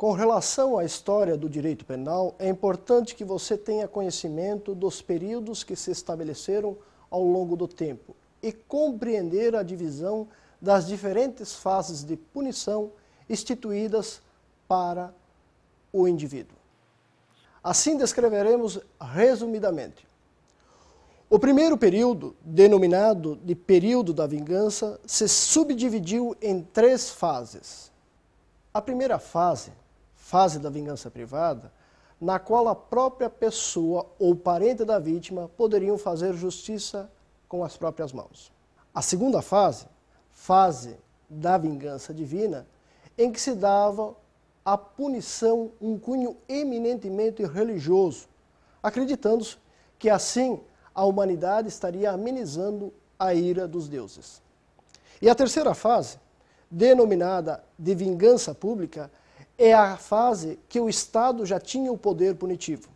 Com relação à história do direito penal, é importante que você tenha conhecimento dos períodos que se estabeleceram ao longo do tempo e compreender a divisão das diferentes fases de punição instituídas para o indivíduo. Assim descreveremos resumidamente. O primeiro período, denominado de período da vingança, se subdividiu em três fases. A primeira fase fase da vingança privada, na qual a própria pessoa ou parente da vítima poderiam fazer justiça com as próprias mãos. A segunda fase, fase da vingança divina, em que se dava a punição um cunho eminentemente religioso, acreditando que assim a humanidade estaria amenizando a ira dos deuses. E a terceira fase, denominada de vingança pública, é a fase que o Estado já tinha o poder punitivo.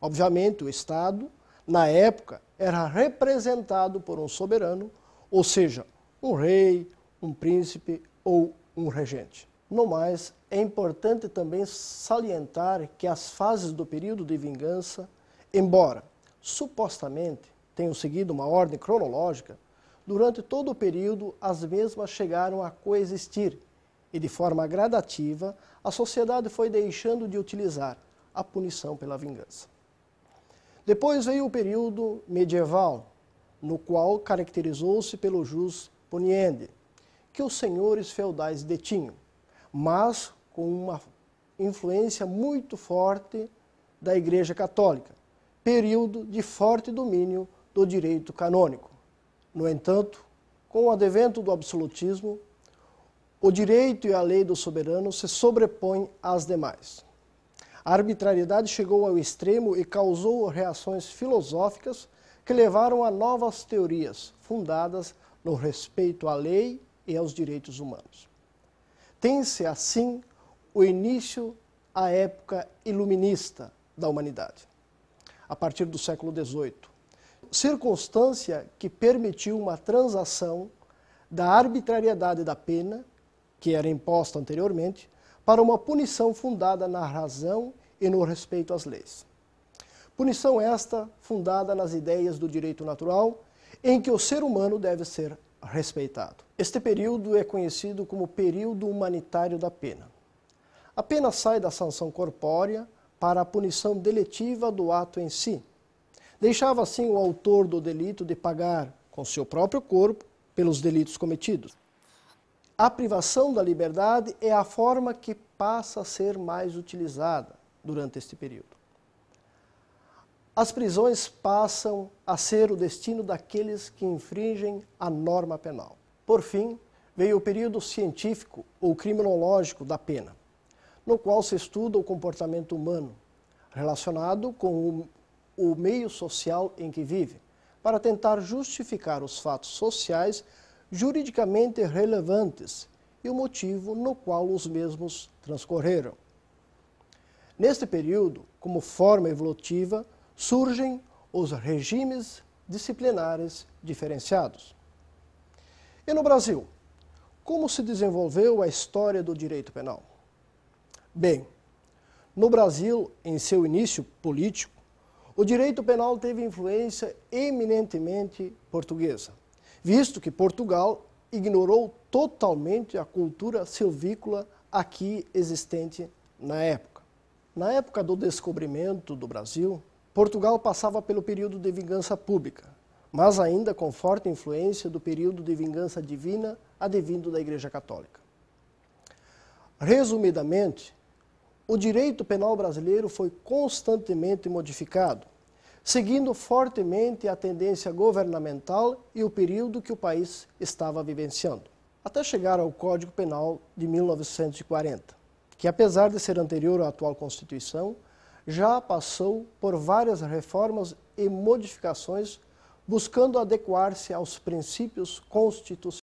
Obviamente, o Estado, na época, era representado por um soberano, ou seja, um rei, um príncipe ou um regente. No mais, é importante também salientar que as fases do período de vingança, embora supostamente tenham seguido uma ordem cronológica, durante todo o período as mesmas chegaram a coexistir e de forma gradativa, a sociedade foi deixando de utilizar a punição pela vingança. Depois veio o período medieval, no qual caracterizou-se pelo jus poniendi, que os senhores feudais detinham, mas com uma influência muito forte da Igreja Católica, período de forte domínio do direito canônico. No entanto, com o advento do absolutismo, o direito e a lei do soberano se sobrepõem às demais. A arbitrariedade chegou ao extremo e causou reações filosóficas que levaram a novas teorias fundadas no respeito à lei e aos direitos humanos. Tem-se, assim, o início à época iluminista da humanidade, a partir do século XVIII, circunstância que permitiu uma transação da arbitrariedade da pena que era imposta anteriormente, para uma punição fundada na razão e no respeito às leis. Punição esta fundada nas ideias do direito natural, em que o ser humano deve ser respeitado. Este período é conhecido como período humanitário da pena. A pena sai da sanção corpórea para a punição deletiva do ato em si. Deixava assim o autor do delito de pagar com seu próprio corpo pelos delitos cometidos a privação da liberdade é a forma que passa a ser mais utilizada durante este período. As prisões passam a ser o destino daqueles que infringem a norma penal. Por fim, veio o período científico ou criminológico da pena, no qual se estuda o comportamento humano relacionado com o, meio social em que vive, para tentar justificar os fatos sociais juridicamente relevantes e o motivo no qual os mesmos transcorreram. Neste período, como forma evolutiva, surgem os regimes disciplinares diferenciados. E no Brasil, como se desenvolveu a história do direito penal? Bem, no Brasil, em seu início político, o direito penal teve influência eminentemente portuguesa visto que Portugal ignorou totalmente a cultura silvícola aqui existente na época. Na época do descobrimento do Brasil, Portugal passava pelo período de vingança pública, mas ainda com forte influência do período de vingança divina advindo da Igreja Católica. Resumidamente, o direito penal brasileiro foi constantemente modificado, seguindo fortemente a tendência governamental e o período que o país estava vivenciando, até chegar ao Código Penal de 1940, que, apesar de ser anterior à atual Constituição, já passou por várias reformas e modificações buscando adequar-se aos princípios constitucionais.